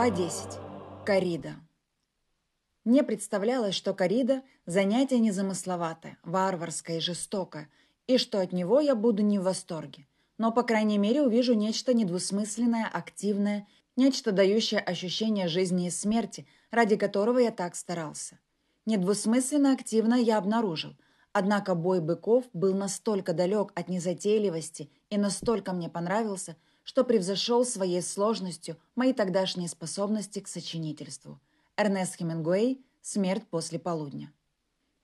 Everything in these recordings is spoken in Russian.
Глава 10. Корида. Мне представлялось, что корида – занятие незамысловатое, варварское и жестокое, и что от него я буду не в восторге. Но, по крайней мере, увижу нечто недвусмысленное, активное, нечто дающее ощущение жизни и смерти, ради которого я так старался. Недвусмысленно активно я обнаружил, однако бой быков был настолько далек от незатейливости и настолько мне понравился – что превзошел своей сложностью мои тогдашние способности к сочинительству. Эрнест Хемингуэй «Смерть после полудня».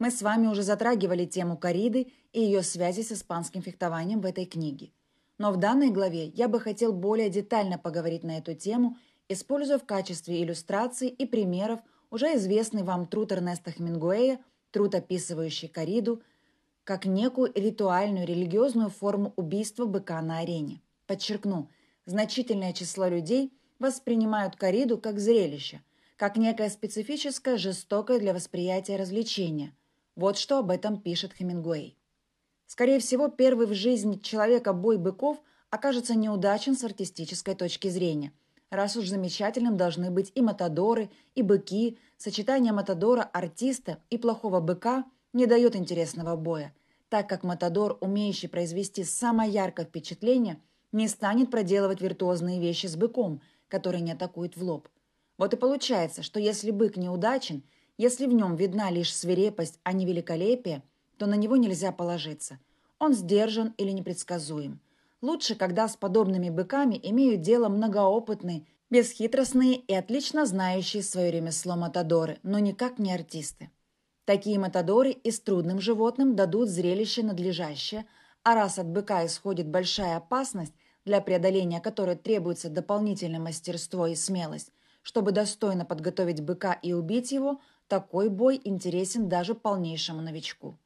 Мы с вами уже затрагивали тему кориды и ее связи с испанским фехтованием в этой книге. Но в данной главе я бы хотел более детально поговорить на эту тему, используя в качестве иллюстраций и примеров уже известный вам труд Эрнеста Хемингуэя, труд, описывающий кориду, как некую ритуальную религиозную форму убийства быка на арене. Подчеркну, Значительное число людей воспринимают кориду как зрелище, как некое специфическое, жестокое для восприятия развлечение. Вот что об этом пишет Хемингуэй. Скорее всего, первый в жизни человека бой быков окажется неудачен с артистической точки зрения, раз уж замечательным должны быть и матадоры, и быки. Сочетание матадора, артиста и плохого быка не дает интересного боя, так как матадор, умеющий произвести самое яркое впечатление – не станет проделывать виртуозные вещи с быком, который не атакует в лоб. Вот и получается, что если бык неудачен, если в нем видна лишь свирепость, а не великолепие, то на него нельзя положиться. Он сдержан или непредсказуем. Лучше, когда с подобными быками имеют дело многоопытные, бесхитростные и отлично знающие свое ремесло матадоры, но никак не артисты. Такие матадоры и с трудным животным дадут зрелище надлежащее, а раз от быка исходит большая опасность, для преодоления которой требуется дополнительное мастерство и смелость. Чтобы достойно подготовить быка и убить его, такой бой интересен даже полнейшему новичку.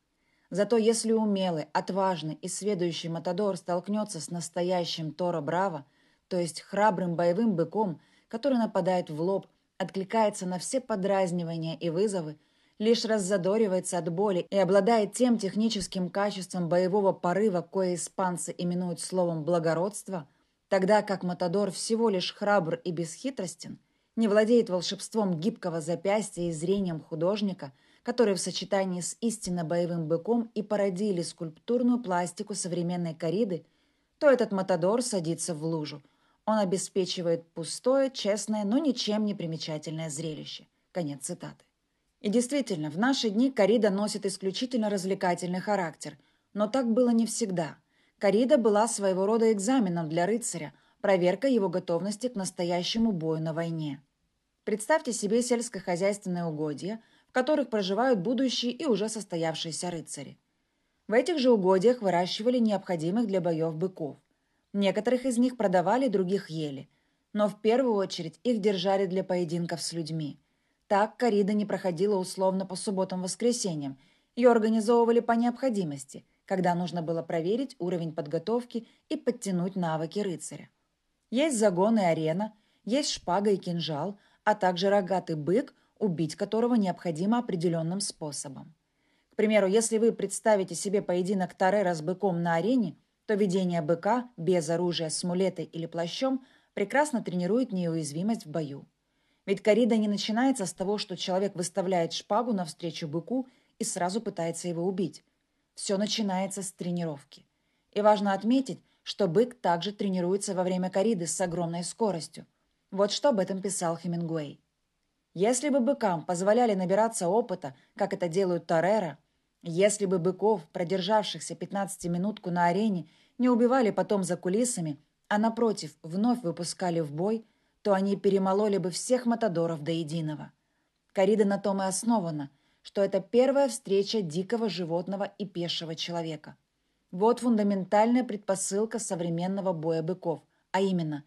Зато если умелый, отважный и сведущий Матадор столкнется с настоящим Торо Браво, то есть храбрым боевым быком, который нападает в лоб, откликается на все подразнивания и вызовы, лишь раззадоривается от боли и обладает тем техническим качеством боевого порыва, кое испанцы именуют словом «благородство», тогда как Матадор всего лишь храбр и бесхитростен, не владеет волшебством гибкого запястья и зрением художника, которые в сочетании с истинно боевым быком и породили скульптурную пластику современной кориды, то этот Матадор садится в лужу – он обеспечивает пустое, честное, но ничем не примечательное зрелище. Конец цитаты. И действительно, в наши дни коррида носит исключительно развлекательный характер. Но так было не всегда. Коррида была своего рода экзаменом для рыцаря, проверка его готовности к настоящему бою на войне. Представьте себе сельскохозяйственные угодья, в которых проживают будущие и уже состоявшиеся рыцари. В этих же угодьях выращивали необходимых для боев быков. Некоторых из них продавали, других ели. Но в первую очередь их держали для поединков с людьми. Так корида не проходила условно по субботам-воскресеньям. Ее организовывали по необходимости, когда нужно было проверить уровень подготовки и подтянуть навыки рыцаря. Есть загон и арена, есть шпага и кинжал, а также рогатый бык, убить которого необходимо определенным способом. К примеру, если вы представите себе поединок Торера с быком на арене, то ведение быка без оружия с мулетой или плащом прекрасно тренирует неуязвимость в бою. Ведь коррида не начинается с того, что человек выставляет шпагу навстречу быку и сразу пытается его убить. Все начинается с тренировки. И важно отметить, что бык также тренируется во время кориды с огромной скоростью. Вот что об этом писал Хемингуэй. Если бы быкам позволяли набираться опыта, как это делают Торрера, если бы быков, продержавшихся 15-минутку на арене, не убивали потом за кулисами, а, напротив, вновь выпускали в бой, то они перемололи бы всех матадоров до единого. Корида на том и основана, что это первая встреча дикого животного и пешего человека. Вот фундаментальная предпосылка современного боя быков, а именно,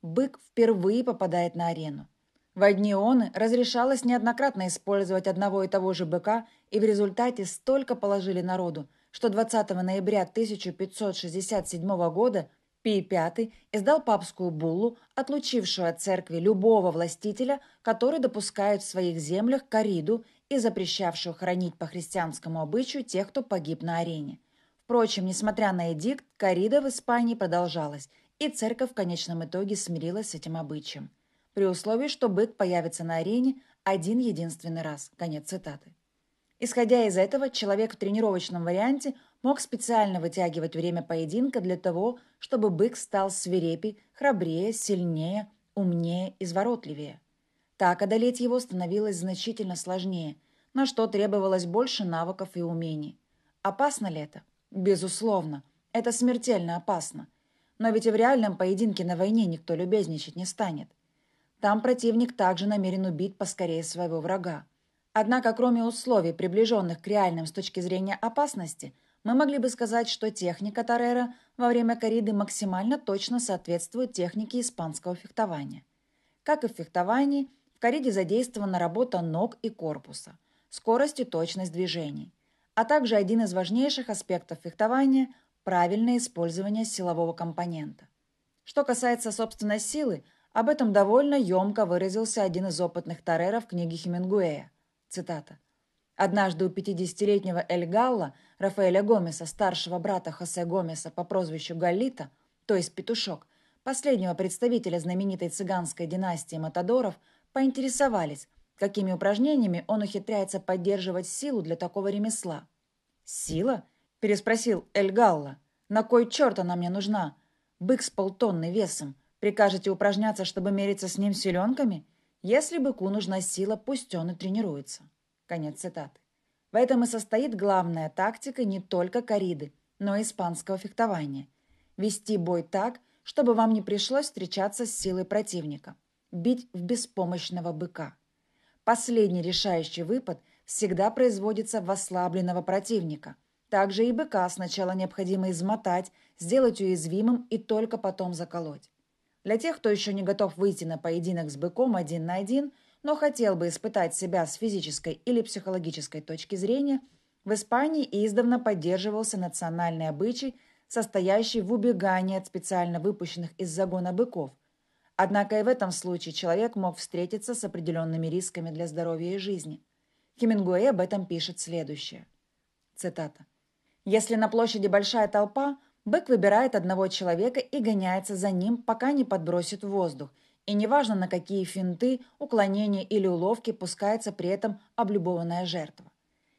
бык впервые попадает на арену. В одни ионы разрешалось неоднократно использовать одного и того же быка, и в результате столько положили народу, что 20 ноября 1567 года – Пий V издал папскую буллу, отлучившую от церкви любого властителя, который допускает в своих землях кориду и запрещавшую хранить по христианскому обычаю тех, кто погиб на арене. Впрочем, несмотря на эдикт, корида в Испании продолжалась, и церковь в конечном итоге смирилась с этим обычаем. При условии, что бык появится на арене один единственный раз. Конец цитаты. Исходя из этого, человек в тренировочном варианте мог специально вытягивать время поединка для того, чтобы бык стал свирепей, храбрее, сильнее, умнее, изворотливее. Так одолеть его становилось значительно сложнее, на что требовалось больше навыков и умений. Опасно ли это? Безусловно. Это смертельно опасно. Но ведь и в реальном поединке на войне никто любезничать не станет. Там противник также намерен убить поскорее своего врага. Однако, кроме условий, приближенных к реальным с точки зрения опасности – мы могли бы сказать, что техника Торрера во время кориды максимально точно соответствует технике испанского фехтования. Как и в фехтовании, в кориде задействована работа ног и корпуса, скорость и точность движений, а также один из важнейших аспектов фехтования – правильное использование силового компонента. Что касается собственной силы, об этом довольно емко выразился один из опытных Торрера в книге Хемингуэя. Цитата. Однажды у 50-летнего Эль Галла, Рафаэля Гомеса, старшего брата Хосе Гомеса по прозвищу Галлита, то есть Петушок, последнего представителя знаменитой цыганской династии Матадоров, поинтересовались, какими упражнениями он ухитряется поддерживать силу для такого ремесла. «Сила?» – переспросил Эль Галла. «На кой черт она мне нужна? Бык с полтонны весом. Прикажете упражняться, чтобы мериться с ним силенками? Если быку нужна сила, пусть он и тренируется». Конец цитаты. В этом и состоит главная тактика не только кориды, но и испанского фехтования. Вести бой так, чтобы вам не пришлось встречаться с силой противника. Бить в беспомощного быка. Последний решающий выпад всегда производится в ослабленного противника. Также и быка сначала необходимо измотать, сделать уязвимым и только потом заколоть. Для тех, кто еще не готов выйти на поединок с быком один на один – но хотел бы испытать себя с физической или психологической точки зрения, в Испании издавна поддерживался национальный обычай, состоящий в убегании от специально выпущенных из загона быков. Однако и в этом случае человек мог встретиться с определенными рисками для здоровья и жизни. Хемингуэй об этом пишет следующее. Цитата. «Если на площади большая толпа, бык выбирает одного человека и гоняется за ним, пока не подбросит воздух – и неважно, на какие финты, уклонения или уловки пускается при этом облюбованная жертва.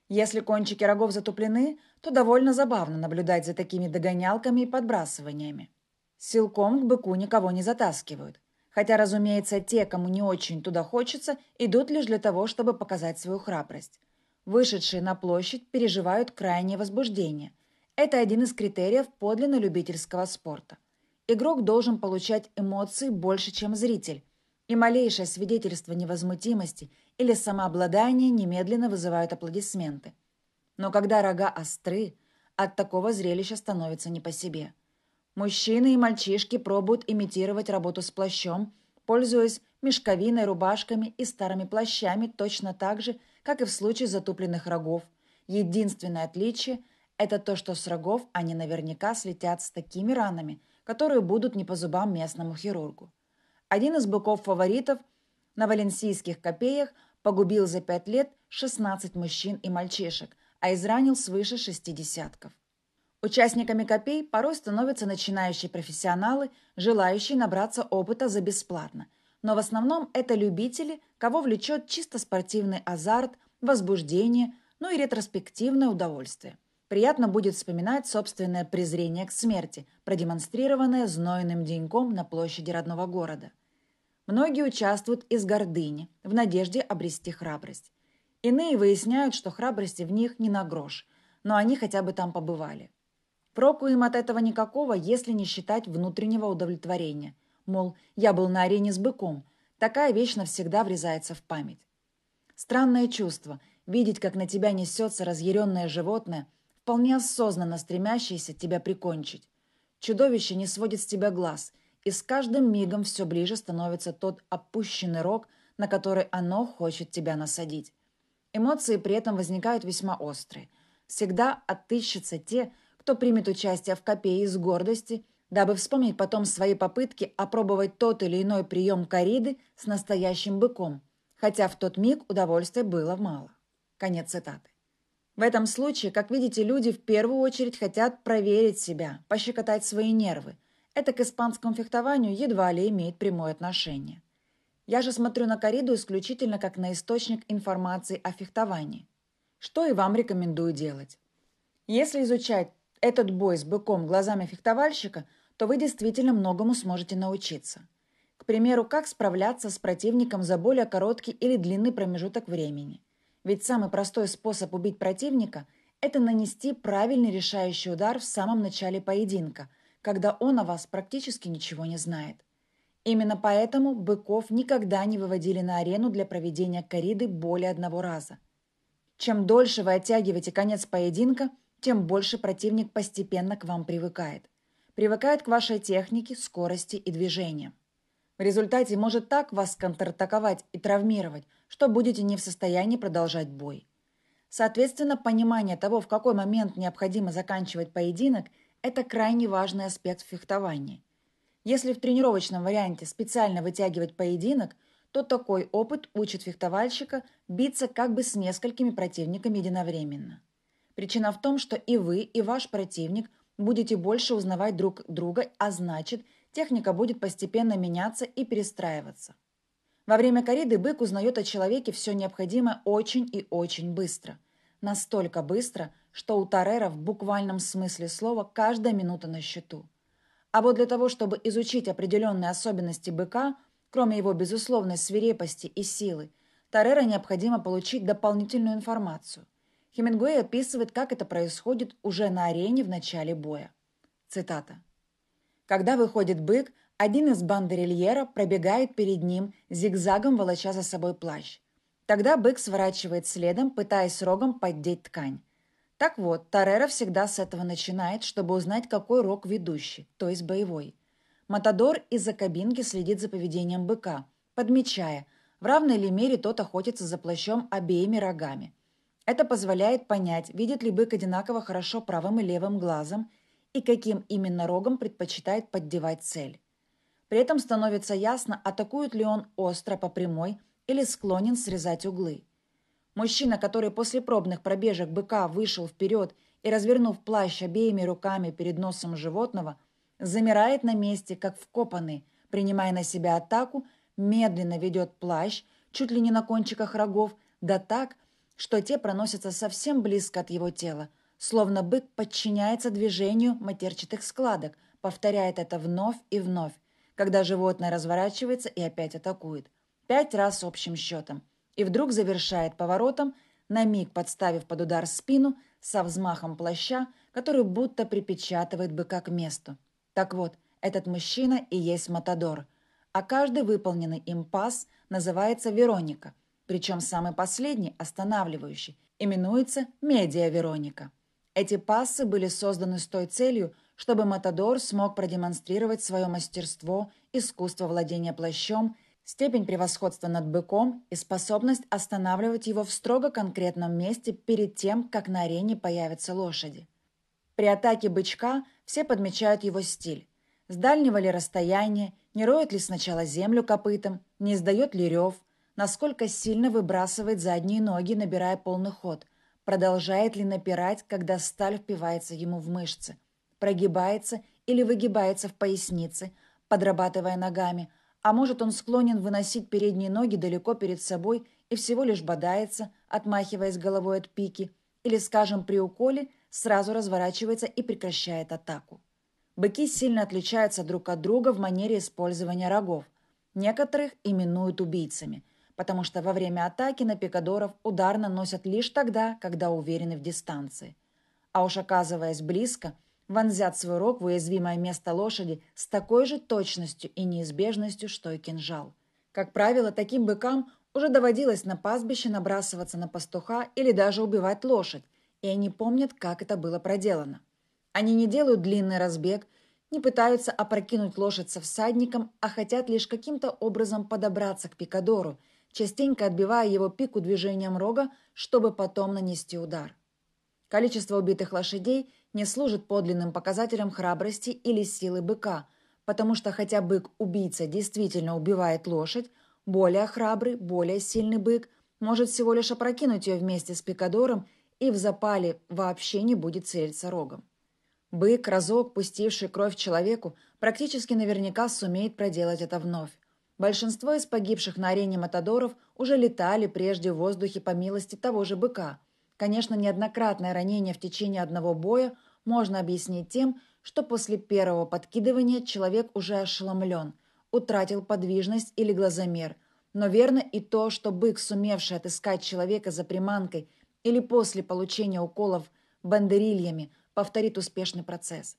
Если кончики рогов затуплены, то довольно забавно наблюдать за такими догонялками и подбрасываниями. Силком к быку никого не затаскивают. Хотя, разумеется, те, кому не очень туда хочется, идут лишь для того, чтобы показать свою храбрость. Вышедшие на площадь переживают крайнее возбуждение. Это один из критериев подлинно любительского спорта. Игрок должен получать эмоции больше, чем зритель, и малейшее свидетельство невозмутимости или самообладания немедленно вызывают аплодисменты. Но когда рога остры, от такого зрелища становится не по себе. Мужчины и мальчишки пробуют имитировать работу с плащом, пользуясь мешковиной, рубашками и старыми плащами точно так же, как и в случае затупленных рогов. Единственное отличие – это то, что с рогов они наверняка слетят с такими ранами – которые будут не по зубам местному хирургу. Один из быков-фаворитов на валенсийских копеях погубил за пять лет 16 мужчин и мальчишек, а изранил свыше шести десятков. Участниками копей порой становятся начинающие профессионалы, желающие набраться опыта за бесплатно, но в основном это любители, кого влечет чисто спортивный азарт, возбуждение, ну и ретроспективное удовольствие – приятно будет вспоминать собственное презрение к смерти, продемонстрированное знойным деньком на площади родного города. Многие участвуют из гордыни, в надежде обрести храбрость. Иные выясняют, что храбрости в них не на грош, но они хотя бы там побывали. Проку им от этого никакого, если не считать внутреннего удовлетворения. Мол, я был на арене с быком. Такая вещь навсегда врезается в память. Странное чувство – видеть, как на тебя несется разъяренное животное – вполне осознанно стремящийся тебя прикончить. Чудовище не сводит с тебя глаз, и с каждым мигом все ближе становится тот опущенный рог, на который оно хочет тебя насадить. Эмоции при этом возникают весьма острые. Всегда отыщутся те, кто примет участие в копее из гордости, дабы вспомнить потом свои попытки опробовать тот или иной прием кориды с настоящим быком, хотя в тот миг удовольствия было мало. Конец цитаты. В этом случае, как видите, люди в первую очередь хотят проверить себя, пощекотать свои нервы. Это к испанскому фехтованию едва ли имеет прямое отношение. Я же смотрю на кориду исключительно как на источник информации о фехтовании, что и вам рекомендую делать. Если изучать этот бой с быком глазами фехтовальщика, то вы действительно многому сможете научиться. К примеру, как справляться с противником за более короткий или длинный промежуток времени. Ведь самый простой способ убить противника – это нанести правильный решающий удар в самом начале поединка, когда он о вас практически ничего не знает. Именно поэтому быков никогда не выводили на арену для проведения корриды более одного раза. Чем дольше вы оттягиваете конец поединка, тем больше противник постепенно к вам привыкает. Привыкает к вашей технике, скорости и движениям. В результате может так вас контратаковать и травмировать, что будете не в состоянии продолжать бой. Соответственно, понимание того, в какой момент необходимо заканчивать поединок, это крайне важный аспект фехтования. Если в тренировочном варианте специально вытягивать поединок, то такой опыт учит фехтовальщика биться как бы с несколькими противниками единовременно. Причина в том, что и вы, и ваш противник будете больше узнавать друг друга, а значит – Техника будет постепенно меняться и перестраиваться. Во время кориды бык узнает о человеке все необходимое очень и очень быстро. Настолько быстро, что у Тарера в буквальном смысле слова каждая минута на счету. А вот для того, чтобы изучить определенные особенности быка, кроме его безусловной свирепости и силы, Тарера необходимо получить дополнительную информацию. Хемингуэй описывает, как это происходит уже на арене в начале боя. Цитата. Когда выходит бык, один из бандерильера пробегает перед ним, зигзагом волоча за собой плащ. Тогда бык сворачивает следом, пытаясь рогом поддеть ткань. Так вот, Тарера всегда с этого начинает, чтобы узнать, какой рог ведущий, то есть боевой. Матадор из-за кабинки следит за поведением быка, подмечая, в равной ли мере тот охотится за плащом обеими рогами. Это позволяет понять, видит ли бык одинаково хорошо правым и левым глазом, и каким именно рогом предпочитает поддевать цель. При этом становится ясно, атакует ли он остро по прямой или склонен срезать углы. Мужчина, который после пробных пробежек быка вышел вперед и, развернув плащ обеими руками перед носом животного, замирает на месте, как вкопанный, принимая на себя атаку, медленно ведет плащ, чуть ли не на кончиках рогов, да так, что те проносятся совсем близко от его тела, словно бык подчиняется движению матерчатых складок, повторяет это вновь и вновь, когда животное разворачивается и опять атакует. Пять раз общим счетом. И вдруг завершает поворотом, на миг подставив под удар спину со взмахом плаща, который будто припечатывает быка к месту. Так вот, этот мужчина и есть Матадор, а каждый выполненный им пас называется Вероника, причем самый последний, останавливающий, именуется Медиа Вероника. Эти пассы были созданы с той целью, чтобы Матадор смог продемонстрировать свое мастерство, искусство владения плащом, степень превосходства над быком и способность останавливать его в строго конкретном месте перед тем, как на арене появятся лошади. При атаке бычка все подмечают его стиль. С дальнего ли расстояния, не роет ли сначала землю копытом, не издает ли рев, насколько сильно выбрасывает задние ноги, набирая полный ход – продолжает ли напирать, когда сталь впивается ему в мышцы, прогибается или выгибается в пояснице, подрабатывая ногами, а может он склонен выносить передние ноги далеко перед собой и всего лишь бодается, отмахиваясь головой от пики, или, скажем, при уколе сразу разворачивается и прекращает атаку. Быки сильно отличаются друг от друга в манере использования рогов. Некоторых именуют убийцами – потому что во время атаки на пикадоров удар наносят лишь тогда, когда уверены в дистанции. А уж оказываясь близко, вонзят свой рог в уязвимое место лошади с такой же точностью и неизбежностью, что и кинжал. Как правило, таким быкам уже доводилось на пастбище набрасываться на пастуха или даже убивать лошадь, и они помнят, как это было проделано. Они не делают длинный разбег, не пытаются опрокинуть лошадь со всадником, а хотят лишь каким-то образом подобраться к пикадору – частенько отбивая его пику движением рога, чтобы потом нанести удар. Количество убитых лошадей не служит подлинным показателем храбрости или силы быка, потому что хотя бык-убийца действительно убивает лошадь, более храбрый, более сильный бык может всего лишь опрокинуть ее вместе с пикадором и в запале вообще не будет целиться рогом. Бык, разок пустивший кровь человеку, практически наверняка сумеет проделать это вновь. Большинство из погибших на арене Матадоров уже летали прежде в воздухе по милости того же быка. Конечно, неоднократное ранение в течение одного боя можно объяснить тем, что после первого подкидывания человек уже ошеломлен, утратил подвижность или глазомер. Но верно и то, что бык, сумевший отыскать человека за приманкой или после получения уколов бандерильями, повторит успешный процесс.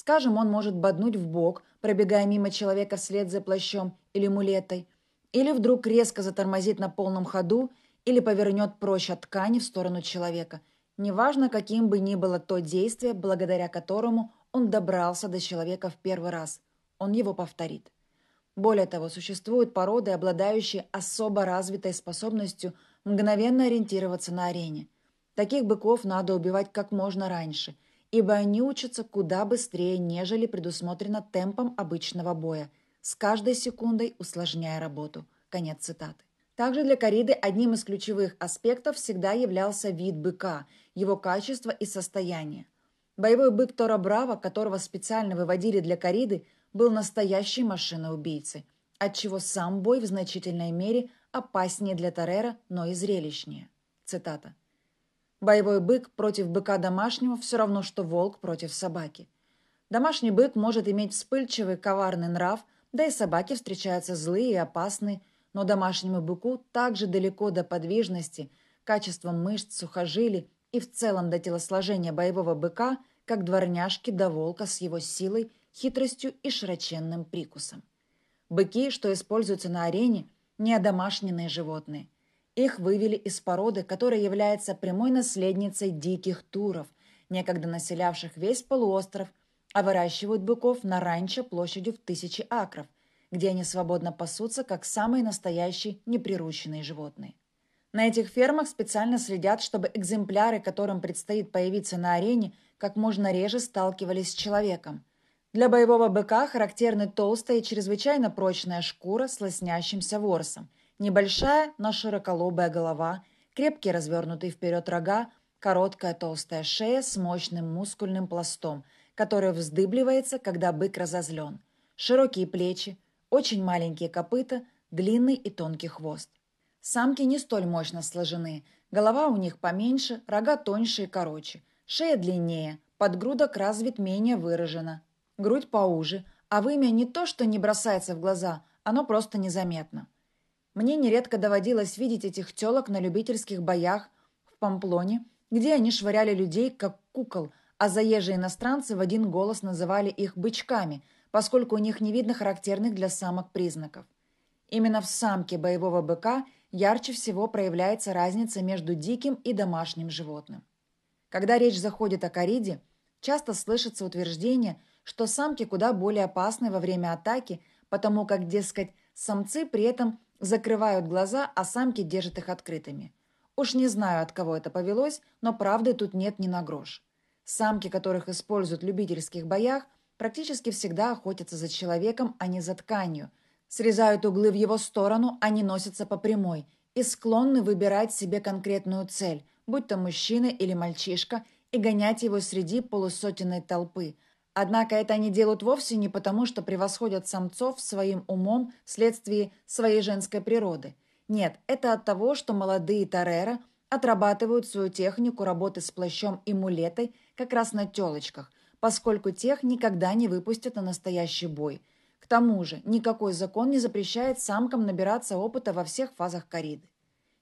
Скажем, он может боднуть в бок, пробегая мимо человека вслед за плащом или мулетой, или вдруг резко затормозит на полном ходу или повернет прочь от ткани в сторону человека. Неважно, каким бы ни было то действие, благодаря которому он добрался до человека в первый раз, он его повторит. Более того, существуют породы, обладающие особо развитой способностью мгновенно ориентироваться на арене. Таких быков надо убивать как можно раньше – ибо они учатся куда быстрее, нежели предусмотрено темпом обычного боя, с каждой секундой усложняя работу. Конец цитаты. Также для кориды одним из ключевых аспектов всегда являлся вид быка, его качество и состояние. Боевой бык Тора Браво, которого специально выводили для кориды, был настоящей машиной убийцы, отчего сам бой в значительной мере опаснее для Торрера, но и зрелищнее. Цитата. Боевой бык против быка домашнего все равно, что волк против собаки. Домашний бык может иметь вспыльчивый, коварный нрав, да и собаки встречаются злые и опасные, но домашнему быку также далеко до подвижности, качества мышц, сухожилий и в целом до телосложения боевого быка, как дворняжки до волка с его силой, хитростью и широченным прикусом. Быки, что используются на арене, не одомашненные животные – их вывели из породы, которая является прямой наследницей диких туров, некогда населявших весь полуостров, а выращивают быков на ранчо площадью в тысячи акров, где они свободно пасутся, как самые настоящие неприрученные животные. На этих фермах специально следят, чтобы экземпляры, которым предстоит появиться на арене, как можно реже сталкивались с человеком. Для боевого быка характерны толстая и чрезвычайно прочная шкура с лоснящимся ворсом, Небольшая, но широколобая голова, крепкие развернутые вперед рога, короткая толстая шея с мощным мускульным пластом, который вздыбливается, когда бык разозлен. Широкие плечи, очень маленькие копыта, длинный и тонкий хвост. Самки не столь мощно сложены, голова у них поменьше, рога тоньше и короче, шея длиннее, подгрудок развит менее выраженно, грудь поуже, а вымя не то, что не бросается в глаза, оно просто незаметно. Мне нередко доводилось видеть этих телок на любительских боях в Памплоне, где они швыряли людей, как кукол, а заезжие иностранцы в один голос называли их «бычками», поскольку у них не видно характерных для самок признаков. Именно в самке боевого быка ярче всего проявляется разница между диким и домашним животным. Когда речь заходит о кориде, часто слышится утверждение, что самки куда более опасны во время атаки, потому как, дескать, самцы при этом Закрывают глаза, а самки держат их открытыми. Уж не знаю, от кого это повелось, но правды тут нет ни на грош. Самки, которых используют в любительских боях, практически всегда охотятся за человеком, а не за тканью. Срезают углы в его сторону, а не носятся по прямой и склонны выбирать себе конкретную цель, будь то мужчина или мальчишка, и гонять его среди полусотенной толпы – Однако это они делают вовсе не потому, что превосходят самцов своим умом вследствие своей женской природы. Нет, это от того, что молодые Тарера отрабатывают свою технику работы с плащом и мулетой как раз на телочках, поскольку тех никогда не выпустят на настоящий бой. К тому же никакой закон не запрещает самкам набираться опыта во всех фазах кориды.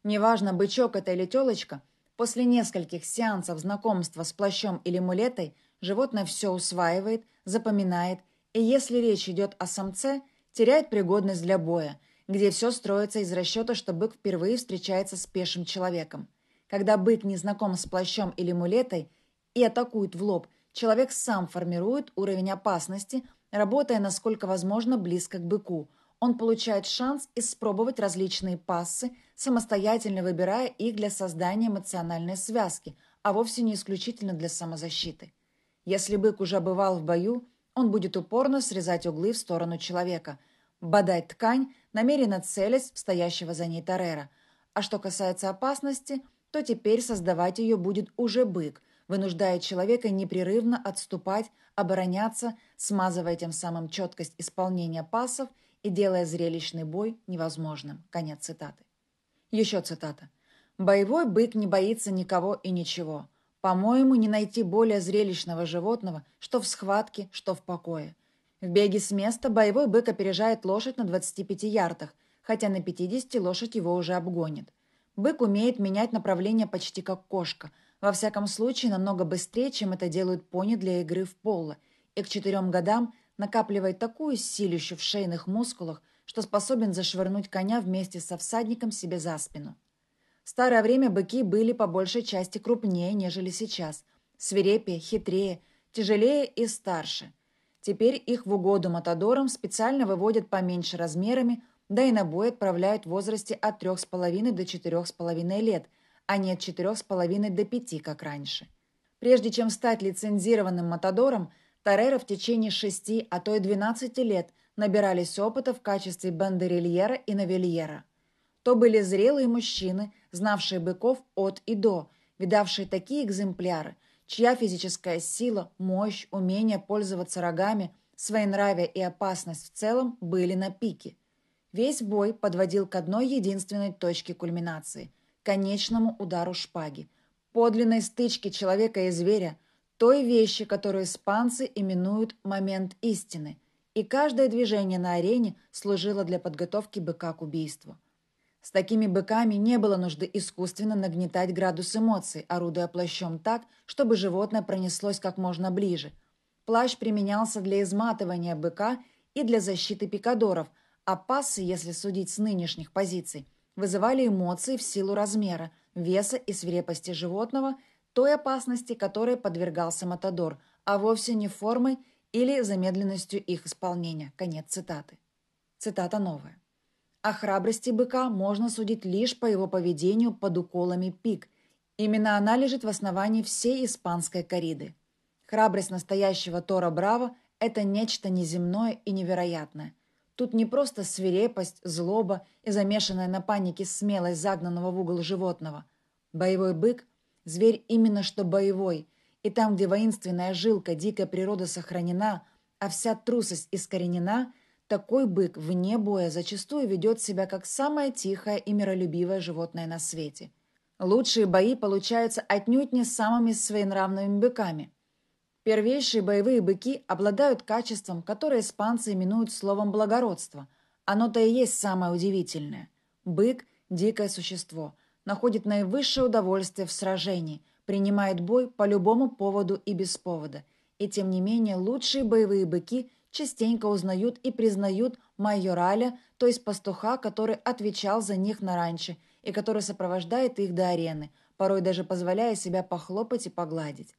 Неважно, бычок это или телочка, после нескольких сеансов знакомства с плащом или мулетой – Животное все усваивает, запоминает, и если речь идет о самце, теряет пригодность для боя, где все строится из расчета, что бык впервые встречается с пешим человеком. Когда бык не знаком с плащом или мулетой и атакует в лоб, человек сам формирует уровень опасности, работая насколько возможно близко к быку. Он получает шанс испробовать различные пассы, самостоятельно выбирая их для создания эмоциональной связки, а вовсе не исключительно для самозащиты. Если бык уже бывал в бою, он будет упорно срезать углы в сторону человека, бодать ткань, намеренно целясь в стоящего за ней Тарера. А что касается опасности, то теперь создавать ее будет уже бык, вынуждая человека непрерывно отступать, обороняться, смазывая тем самым четкость исполнения пасов и делая зрелищный бой невозможным. Конец цитаты. Еще цитата. «Боевой бык не боится никого и ничего. По-моему, не найти более зрелищного животного, что в схватке, что в покое. В беге с места боевой бык опережает лошадь на 25 ярдах, хотя на 50 лошадь его уже обгонит. Бык умеет менять направление почти как кошка, во всяком случае намного быстрее, чем это делают пони для игры в поло, и к четырем годам накапливает такую силищу в шейных мускулах, что способен зашвырнуть коня вместе со всадником себе за спину. В старое время быки были по большей части крупнее, нежели сейчас, свирепее, хитрее, тяжелее и старше. Теперь их в угоду матадорам специально выводят поменьше размерами, да и на бой отправляют в возрасте от 3,5 до 4,5 лет, а не от 4,5 до 5, как раньше. Прежде чем стать лицензированным матадором, Тореро в течение 6, а то и 12 лет набирались опыта в качестве бандерильера и новельера. То были зрелые мужчины – знавшие быков от и до, видавшие такие экземпляры, чья физическая сила, мощь, умение пользоваться рогами, своенравие и опасность в целом были на пике. Весь бой подводил к одной единственной точке кульминации – конечному удару шпаги, подлинной стычке человека и зверя, той вещи, которую испанцы именуют «момент истины», и каждое движение на арене служило для подготовки быка к убийству. С такими быками не было нужды искусственно нагнетать градус эмоций, орудуя плащом так, чтобы животное пронеслось как можно ближе. Плащ применялся для изматывания быка и для защиты пикадоров, а пассы, если судить с нынешних позиций, вызывали эмоции в силу размера, веса и свирепости животного, той опасности, которой подвергался Матадор, а вовсе не формой или замедленностью их исполнения. Конец цитаты. Цитата новая. О храбрости быка можно судить лишь по его поведению под уколами пик. Именно она лежит в основании всей испанской кориды. Храбрость настоящего Тора Браво – это нечто неземное и невероятное. Тут не просто свирепость, злоба и замешанная на панике смелость загнанного в угол животного. Боевой бык – зверь именно что боевой, и там, где воинственная жилка дикой природы сохранена, а вся трусость искоренена – такой бык вне боя зачастую ведет себя как самое тихое и миролюбивое животное на свете. Лучшие бои получаются отнюдь не самыми своенравными быками. Первейшие боевые быки обладают качеством, которое испанцы именуют словом «благородство». Оно-то и есть самое удивительное. Бык – дикое существо, находит наивысшее удовольствие в сражении, принимает бой по любому поводу и без повода. И тем не менее лучшие боевые быки частенько узнают и признают майораля, то есть пастуха, который отвечал за них на ранче и который сопровождает их до арены, порой даже позволяя себя похлопать и погладить.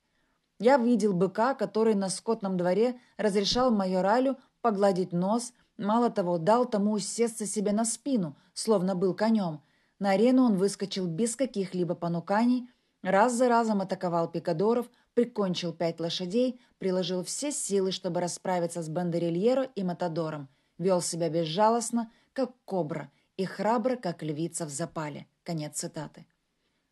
Я видел быка, который на скотном дворе разрешал майоралю погладить нос, мало того, дал тому усесться себе на спину, словно был конем. На арену он выскочил без каких-либо понуканий, раз за разом атаковал пикадоров – прикончил пять лошадей, приложил все силы, чтобы расправиться с Бандерильеро и Матадором, вел себя безжалостно, как кобра, и храбро, как львица в запале. Конец цитаты.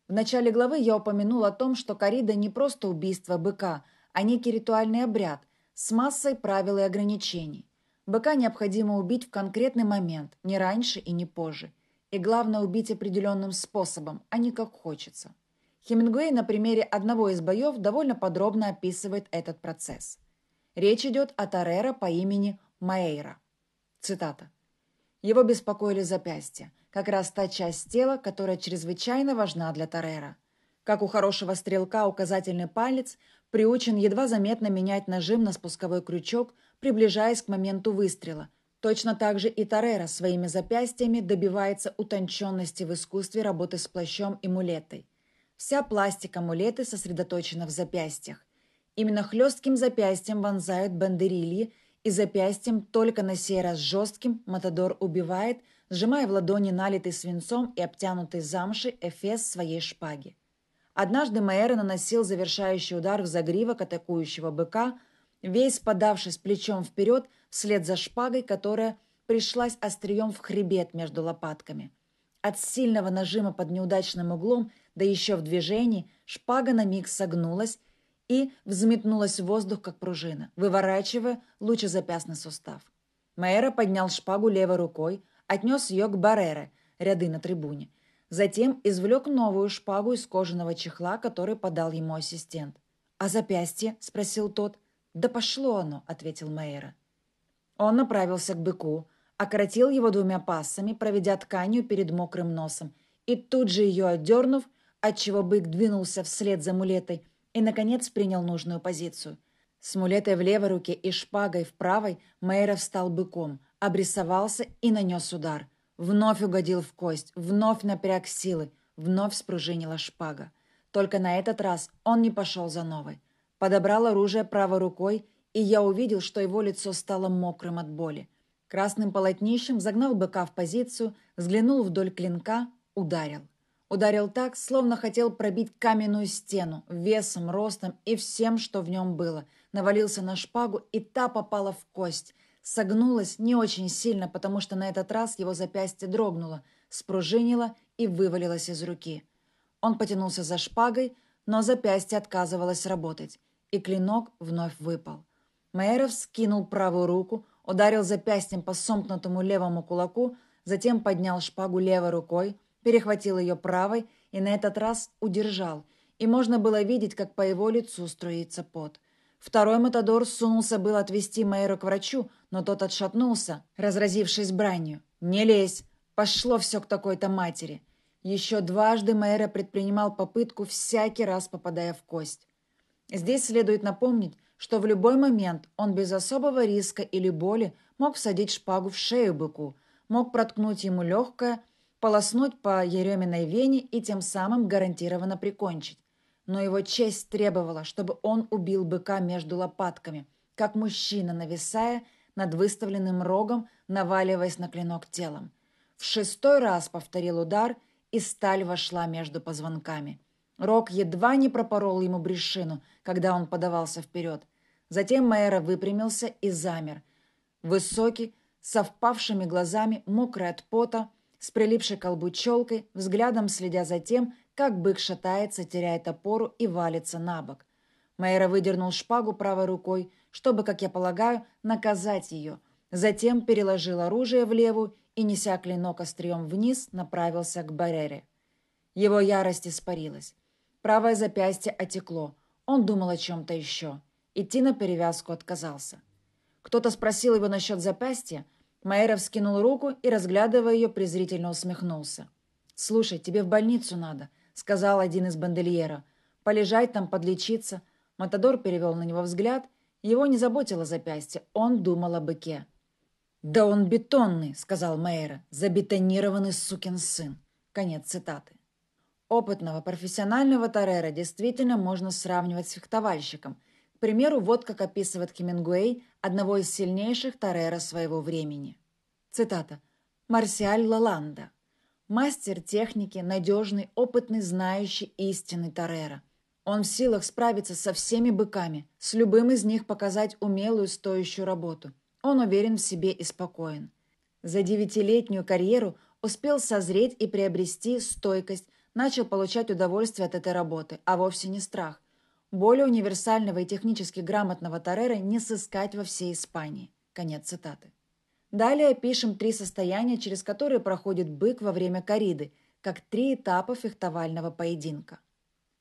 В начале главы я упомянул о том, что корида не просто убийство быка, а некий ритуальный обряд с массой правил и ограничений. Быка необходимо убить в конкретный момент, не раньше и не позже. И главное убить определенным способом, а не как хочется. Хемингуэй на примере одного из боев довольно подробно описывает этот процесс. Речь идет о Тореро по имени Маэйра. Цитата. Его беспокоили запястья, как раз та часть тела, которая чрезвычайно важна для Тореро. Как у хорошего стрелка указательный палец приучен едва заметно менять нажим на спусковой крючок, приближаясь к моменту выстрела. Точно так же и Тореро своими запястьями добивается утонченности в искусстве работы с плащом и мулетой. Вся пластика амулеты сосредоточена в запястьях. Именно хлестким запястьем вонзают бандерильи, и запястьем только на сей раз жестким Матадор убивает, сжимая в ладони налитый свинцом и обтянутый замшей эфес своей шпаги. Однажды Маэра наносил завершающий удар в загривок атакующего быка, весь подавшись плечом вперед вслед за шпагой, которая пришлась острием в хребет между лопатками. От сильного нажима под неудачным углом – да еще в движении, шпага на миг согнулась и взметнулась в воздух, как пружина, выворачивая лучезапястный сустав. Маэра поднял шпагу левой рукой, отнес ее к барере, ряды на трибуне. Затем извлек новую шпагу из кожаного чехла, который подал ему ассистент. «А запястье?» – спросил тот. «Да пошло оно», – ответил Мэйра. Он направился к быку, окоротил его двумя пассами, проведя тканью перед мокрым носом, и тут же ее отдернув, отчего бык двинулся вслед за мулетой и, наконец, принял нужную позицию. С мулетой в левой руке и шпагой в правой Мейра встал быком, обрисовался и нанес удар. Вновь угодил в кость, вновь напряг силы, вновь спружинила шпага. Только на этот раз он не пошел за новой. Подобрал оружие правой рукой, и я увидел, что его лицо стало мокрым от боли. Красным полотнищем загнал быка в позицию, взглянул вдоль клинка, ударил. Ударил так, словно хотел пробить каменную стену, весом, ростом и всем, что в нем было. Навалился на шпагу, и та попала в кость. Согнулась не очень сильно, потому что на этот раз его запястье дрогнуло, спружинило и вывалилось из руки. Он потянулся за шпагой, но запястье отказывалось работать, и клинок вновь выпал. Майеров скинул правую руку, ударил запястьем по сомкнутому левому кулаку, затем поднял шпагу левой рукой, перехватил ее правой и на этот раз удержал, и можно было видеть, как по его лицу струится пот. Второй Матадор сунулся был отвести Мэйру к врачу, но тот отшатнулся, разразившись бранью. «Не лезь! Пошло все к такой-то матери!» Еще дважды Мэйра предпринимал попытку, всякий раз попадая в кость. Здесь следует напомнить, что в любой момент он без особого риска или боли мог всадить шпагу в шею быку, мог проткнуть ему легкое – полоснуть по Ереминой вене и тем самым гарантированно прикончить. Но его честь требовала, чтобы он убил быка между лопатками, как мужчина, нависая над выставленным рогом, наваливаясь на клинок телом. В шестой раз повторил удар, и сталь вошла между позвонками. Рог едва не пропорол ему брешину, когда он подавался вперед. Затем Мэра выпрямился и замер. Высокий, совпавшими глазами, мокрый от пота, с прилипшей колбу челкой, взглядом следя за тем, как бык шатается, теряет опору и валится на бок. Майера выдернул шпагу правой рукой, чтобы, как я полагаю, наказать ее. Затем переложил оружие в левую и, неся клинок острием вниз, направился к Барере. Его ярость испарилась. Правое запястье отекло. Он думал о чем-то еще. Идти на перевязку отказался. Кто-то спросил его насчет запястья, Майера вскинул руку и, разглядывая ее, презрительно усмехнулся. «Слушай, тебе в больницу надо», — сказал один из бандельера. «Полежать там, подлечиться». Матадор перевел на него взгляд. Его не заботило запястье, он думал о быке. «Да он бетонный», — сказал Мейера. «Забетонированный сукин сын». Конец цитаты. Опытного, профессионального Тарера действительно можно сравнивать с фехтовальщиком — примеру, вот как описывает Хемингуэй одного из сильнейших Торрера своего времени. Цитата. «Марсиаль Лаланда. Мастер техники, надежный, опытный, знающий истины Торрера. Он в силах справиться со всеми быками, с любым из них показать умелую стоящую работу. Он уверен в себе и спокоен. За девятилетнюю карьеру успел созреть и приобрести стойкость, начал получать удовольствие от этой работы, а вовсе не страх. Более универсального и технически грамотного Тарера не сыскать во всей Испании. Конец цитаты. Далее пишем три состояния, через которые проходит бык во время кориды, как три этапа фехтовального поединка.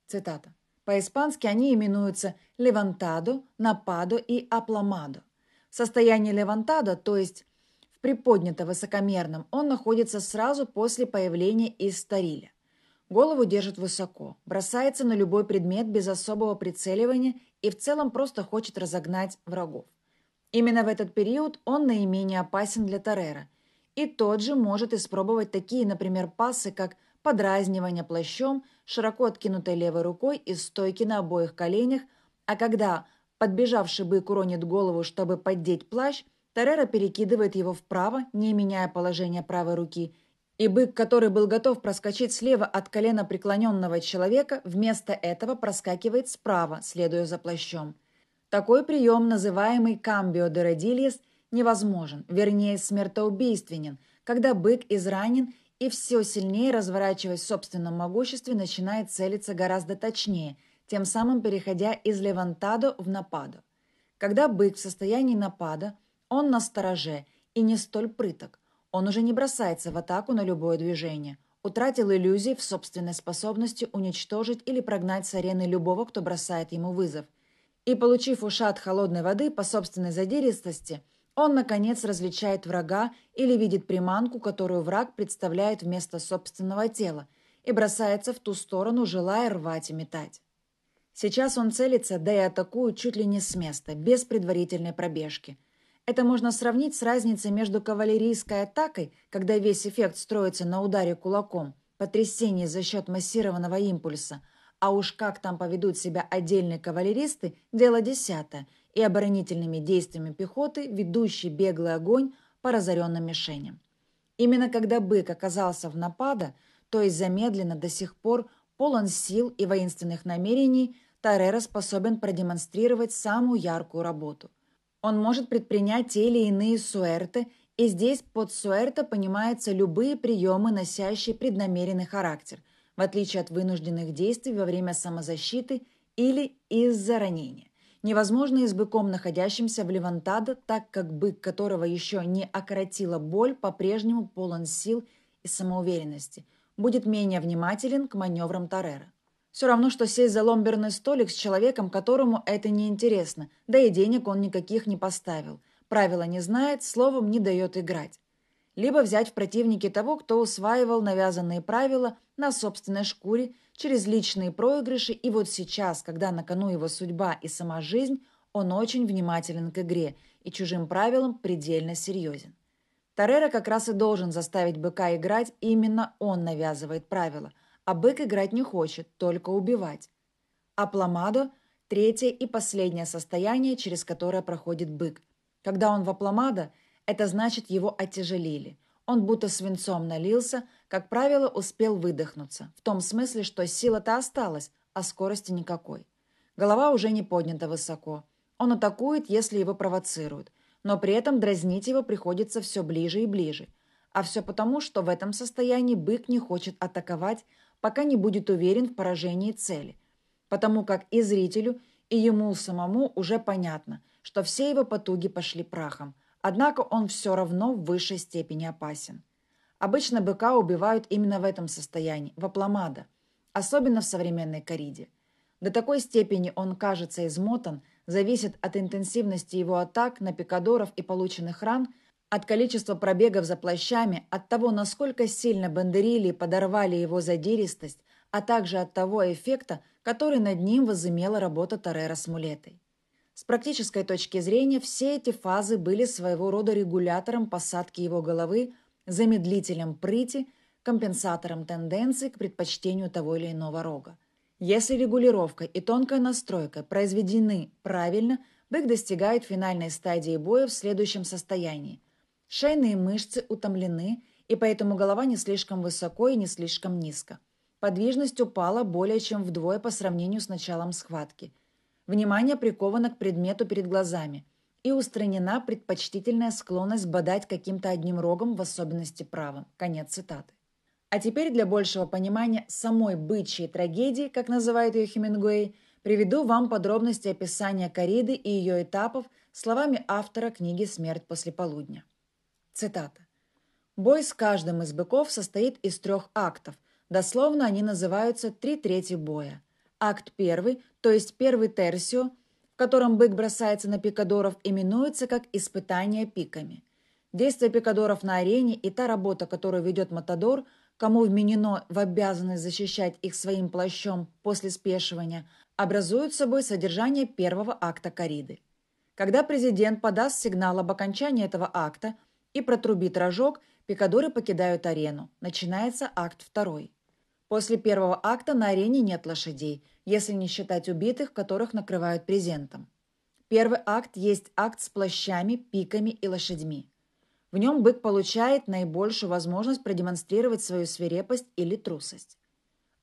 Цитата. По-испански они именуются «левантадо», «нападо» и апломадо. В состоянии левантадо, то есть в приподнято-высокомерном, он находится сразу после появления из стариля. Голову держит высоко, бросается на любой предмет без особого прицеливания и в целом просто хочет разогнать врагов. Именно в этот период он наименее опасен для Торрера. И тот же может испробовать такие, например, пасы, как подразнивание плащом, широко откинутой левой рукой и стойки на обоих коленях, а когда подбежавший бык уронит голову, чтобы поддеть плащ, Торрера перекидывает его вправо, не меняя положение правой руки – и бык, который был готов проскочить слева от колена преклоненного человека, вместо этого проскакивает справа, следуя за плащом. Такой прием, называемый камбио де невозможен, вернее, смертоубийственен, когда бык изранен и все сильнее, разворачиваясь в собственном могуществе, начинает целиться гораздо точнее, тем самым переходя из левантадо в нападу. Когда бык в состоянии напада, он настороже и не столь прыток. Он уже не бросается в атаку на любое движение. Утратил иллюзии в собственной способности уничтожить или прогнать с арены любого, кто бросает ему вызов. И, получив ушат холодной воды по собственной задиристости, он, наконец, различает врага или видит приманку, которую враг представляет вместо собственного тела, и бросается в ту сторону, желая рвать и метать. Сейчас он целится, да и атакует чуть ли не с места, без предварительной пробежки – это можно сравнить с разницей между кавалерийской атакой, когда весь эффект строится на ударе кулаком, потрясении за счет массированного импульса, а уж как там поведут себя отдельные кавалеристы – дело десятое, и оборонительными действиями пехоты, ведущий беглый огонь по разоренным мишеням. Именно когда бык оказался в напада, то есть замедленно до сих пор полон сил и воинственных намерений, Тарера способен продемонстрировать самую яркую работу – он может предпринять те или иные суэрты, и здесь под суэрто понимаются любые приемы, носящие преднамеренный характер, в отличие от вынужденных действий во время самозащиты или из-за ранения. Невозможно и с быком, находящимся в Левантадо, так как бык, которого еще не окоротила боль, по-прежнему полон сил и самоуверенности, будет менее внимателен к маневрам Торрера. Все равно, что сесть за ломберный столик с человеком, которому это не интересно, да и денег он никаких не поставил. Правила не знает, словом не дает играть. Либо взять в противники того, кто усваивал навязанные правила на собственной шкуре через личные проигрыши, и вот сейчас, когда на кону его судьба и сама жизнь, он очень внимателен к игре и чужим правилам предельно серьезен. Торрера как раз и должен заставить быка играть, именно он навязывает правила – а бык играть не хочет, только убивать. А пламадо – третье и последнее состояние, через которое проходит бык. Когда он в апламадо, это значит его отяжелили. Он будто свинцом налился, как правило, успел выдохнуться. В том смысле, что сила-то осталась, а скорости никакой. Голова уже не поднята высоко. Он атакует, если его провоцируют. Но при этом дразнить его приходится все ближе и ближе. А все потому, что в этом состоянии бык не хочет атаковать, пока не будет уверен в поражении цели, потому как и зрителю, и ему самому уже понятно, что все его потуги пошли прахом, однако он все равно в высшей степени опасен. Обычно быка убивают именно в этом состоянии, в апламада, особенно в современной кориде. До такой степени он кажется измотан, зависит от интенсивности его атак на пикадоров и полученных ран – от количества пробегов за плащами, от того, насколько сильно бандерили подорвали его задиристость, а также от того эффекта, который над ним возымела работа Торрера с мулетой. С практической точки зрения, все эти фазы были своего рода регулятором посадки его головы, замедлителем прыти, компенсатором тенденций к предпочтению того или иного рога. Если регулировка и тонкая настройка произведены правильно, бык достигает финальной стадии боя в следующем состоянии – Шейные мышцы утомлены, и поэтому голова не слишком высоко и не слишком низко. Подвижность упала более чем вдвое по сравнению с началом схватки. Внимание приковано к предмету перед глазами и устранена предпочтительная склонность бодать каким-то одним рогом, в особенности правым. Конец цитаты. А теперь для большего понимания самой бычьей трагедии, как называет ее Хемингуэй, приведу вам подробности описания кориды и ее этапов словами автора книги «Смерть после полудня». Цитата. «Бой с каждым из быков состоит из трех актов. Дословно они называются «три трети боя». Акт первый, то есть первый терсио, в котором бык бросается на пикадоров, именуется как «испытание пиками». Действия пикадоров на арене и та работа, которую ведет Матадор, кому вменено в обязанность защищать их своим плащом после спешивания, образуют собой содержание первого акта кориды. Когда президент подаст сигнал об окончании этого акта, и протрубит рожок, пикадоры покидают арену. Начинается акт второй. После первого акта на арене нет лошадей, если не считать убитых, которых накрывают презентом. Первый акт есть акт с плащами, пиками и лошадьми. В нем бык получает наибольшую возможность продемонстрировать свою свирепость или трусость.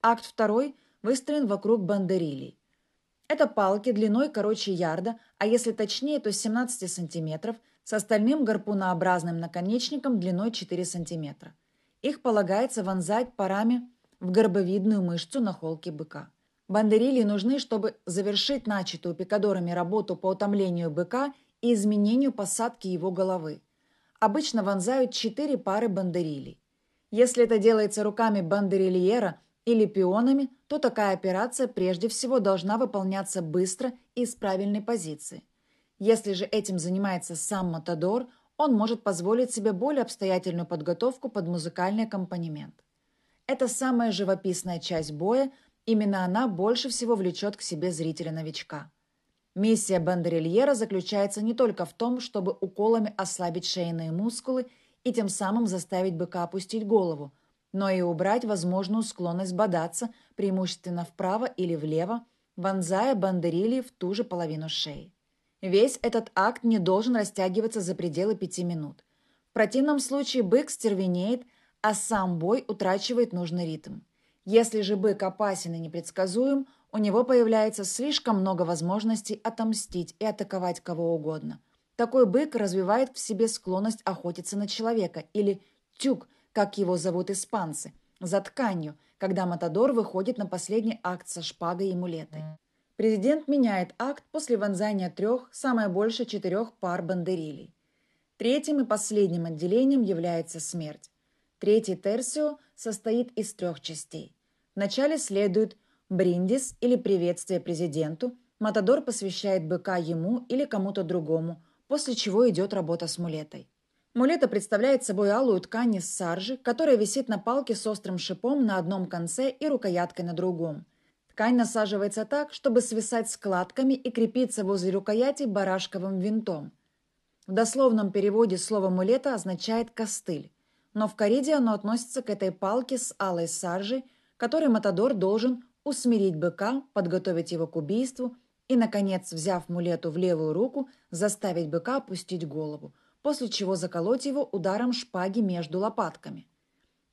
Акт второй выстроен вокруг бандерилей. Это палки длиной короче ярда, а если точнее, то 17 сантиметров, с остальным гарпунообразным наконечником длиной 4 см. Их полагается вонзать парами в горбовидную мышцу на холке быка. Бандерили нужны, чтобы завершить начатую пикадорами работу по утомлению быка и изменению посадки его головы. Обычно вонзают 4 пары бандерилей. Если это делается руками бандерильера или пионами, то такая операция прежде всего должна выполняться быстро и с правильной позиции. Если же этим занимается сам Матадор, он может позволить себе более обстоятельную подготовку под музыкальный аккомпанемент. Это самая живописная часть боя, именно она больше всего влечет к себе зрителя-новичка. Миссия бандерильера заключается не только в том, чтобы уколами ослабить шейные мускулы и тем самым заставить быка опустить голову, но и убрать возможную склонность бодаться, преимущественно вправо или влево, вонзая бандерили в ту же половину шеи. Весь этот акт не должен растягиваться за пределы пяти минут. В противном случае бык стервенеет, а сам бой утрачивает нужный ритм. Если же бык опасен и непредсказуем, у него появляется слишком много возможностей отомстить и атаковать кого угодно. Такой бык развивает в себе склонность охотиться на человека или тюк, как его зовут испанцы, за тканью, когда Матадор выходит на последний акт со шпагой и мулетой. Президент меняет акт после вонзания трех, самое больше четырех пар бандерилей. Третьим и последним отделением является смерть. Третий терсио состоит из трех частей. Вначале следует бриндис или приветствие президенту, Матадор посвящает быка ему или кому-то другому, после чего идет работа с мулетой. Мулета представляет собой алую ткань из саржи, которая висит на палке с острым шипом на одном конце и рукояткой на другом. Ткань насаживается так, чтобы свисать складками и крепиться возле рукояти барашковым винтом. В дословном переводе слово «мулета» означает «костыль», но в кориде оно относится к этой палке с алой саржей, которой Матадор должен усмирить быка, подготовить его к убийству и, наконец, взяв мулету в левую руку, заставить быка опустить голову, после чего заколоть его ударом шпаги между лопатками.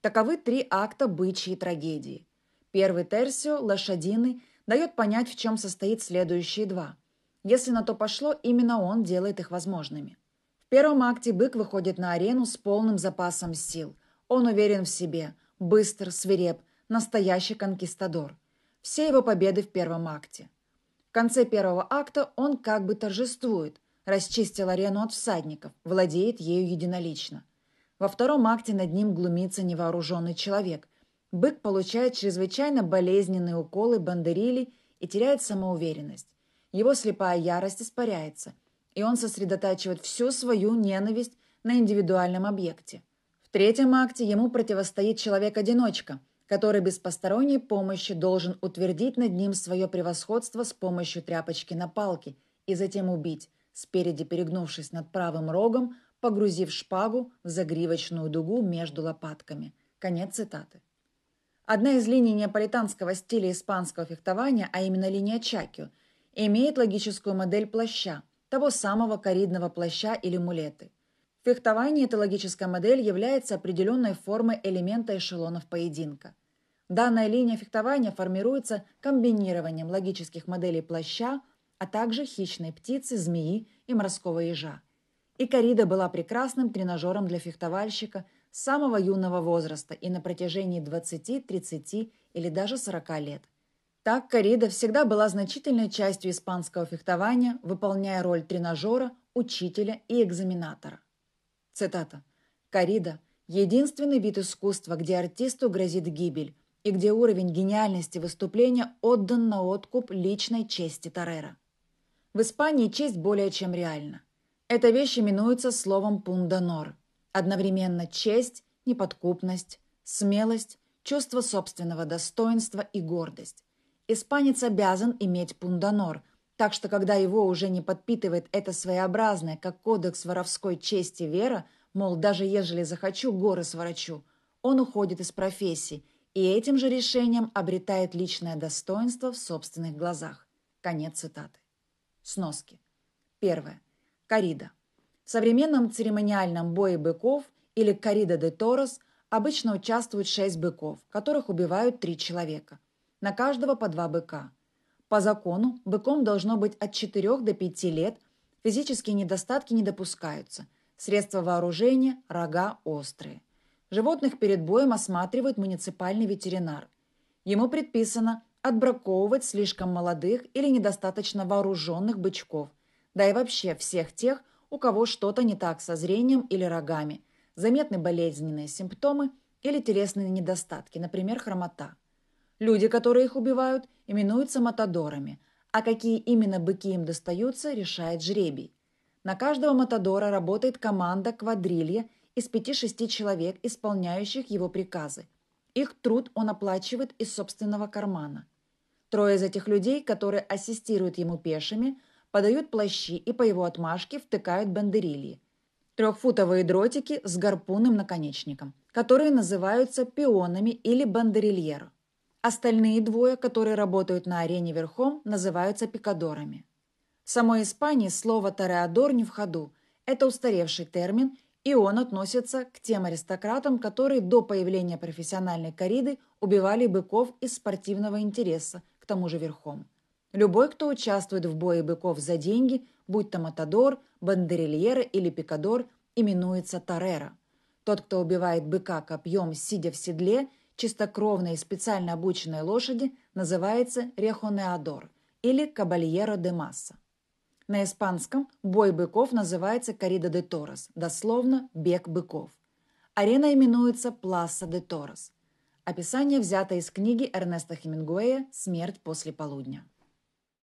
Таковы три акта бычьей трагедии – Первый терсио, лошадиный, дает понять, в чем состоит следующие два. Если на то пошло, именно он делает их возможными. В первом акте бык выходит на арену с полным запасом сил. Он уверен в себе, быстр, свиреп, настоящий конкистадор. Все его победы в первом акте. В конце первого акта он как бы торжествует, расчистил арену от всадников, владеет ею единолично. Во втором акте над ним глумится невооруженный человек – Бык получает чрезвычайно болезненные уколы бандерили и теряет самоуверенность. Его слепая ярость испаряется, и он сосредотачивает всю свою ненависть на индивидуальном объекте. В третьем акте ему противостоит человек-одиночка, который без посторонней помощи должен утвердить над ним свое превосходство с помощью тряпочки на палке и затем убить, спереди перегнувшись над правым рогом, погрузив шпагу в загривочную дугу между лопатками. Конец цитаты. Одна из линий неаполитанского стиля испанского фехтования, а именно линия Чакио, имеет логическую модель плаща, того самого коридного плаща или мулеты. В фехтовании эта логическая модель является определенной формой элемента эшелонов поединка. Данная линия фехтования формируется комбинированием логических моделей плаща, а также хищной птицы, змеи и морского ежа. И корида была прекрасным тренажером для фехтовальщика – с самого юного возраста и на протяжении 20, 30 или даже 40 лет. Так, коррида всегда была значительной частью испанского фехтования, выполняя роль тренажера, учителя и экзаменатора. Цитата. «Коррида – единственный вид искусства, где артисту грозит гибель и где уровень гениальности выступления отдан на откуп личной чести Торрера. В Испании честь более чем реальна. Эта вещь именуется словом «пундонор» Одновременно честь, неподкупность, смелость, чувство собственного достоинства и гордость. Испанец обязан иметь пундонор, так что когда его уже не подпитывает это своеобразное, как кодекс воровской чести вера, мол, даже ежели захочу, горы сворочу, он уходит из профессии и этим же решением обретает личное достоинство в собственных глазах. Конец цитаты. Сноски. Первое. Корида. В современном церемониальном бое быков или коррида де торос обычно участвуют шесть быков, которых убивают три человека. На каждого по два быка. По закону быком должно быть от 4 до 5 лет, физические недостатки не допускаются, средства вооружения, рога острые. Животных перед боем осматривает муниципальный ветеринар. Ему предписано отбраковывать слишком молодых или недостаточно вооруженных бычков, да и вообще всех тех, у кого что-то не так со зрением или рогами, заметны болезненные симптомы или телесные недостатки, например, хромота. Люди, которые их убивают, именуются матадорами, а какие именно быки им достаются, решает жребий. На каждого матадора работает команда квадрилья из 5-6 человек, исполняющих его приказы. Их труд он оплачивает из собственного кармана. Трое из этих людей, которые ассистируют ему пешими, подают плащи и по его отмашке втыкают бандерильи. Трехфутовые дротики с гарпунным наконечником, которые называются пионами или бандерильер. Остальные двое, которые работают на арене верхом, называются пикадорами. В самой Испании слово «тореадор» не в ходу. Это устаревший термин, и он относится к тем аристократам, которые до появления профессиональной кориды убивали быков из спортивного интереса, к тому же верхом. Любой, кто участвует в бое быков за деньги, будь то Матадор, Бандерильера или Пикадор, именуется Тарера. Тот, кто убивает быка копьем, сидя в седле, чистокровной и специально обученной лошади, называется Рехонеадор или Кабальеро де Масса. На испанском бой быков называется карида де Торос, дословно «бег быков». Арена именуется Пласа де Торос. Описание взято из книги Эрнеста Хемингуэя «Смерть после полудня».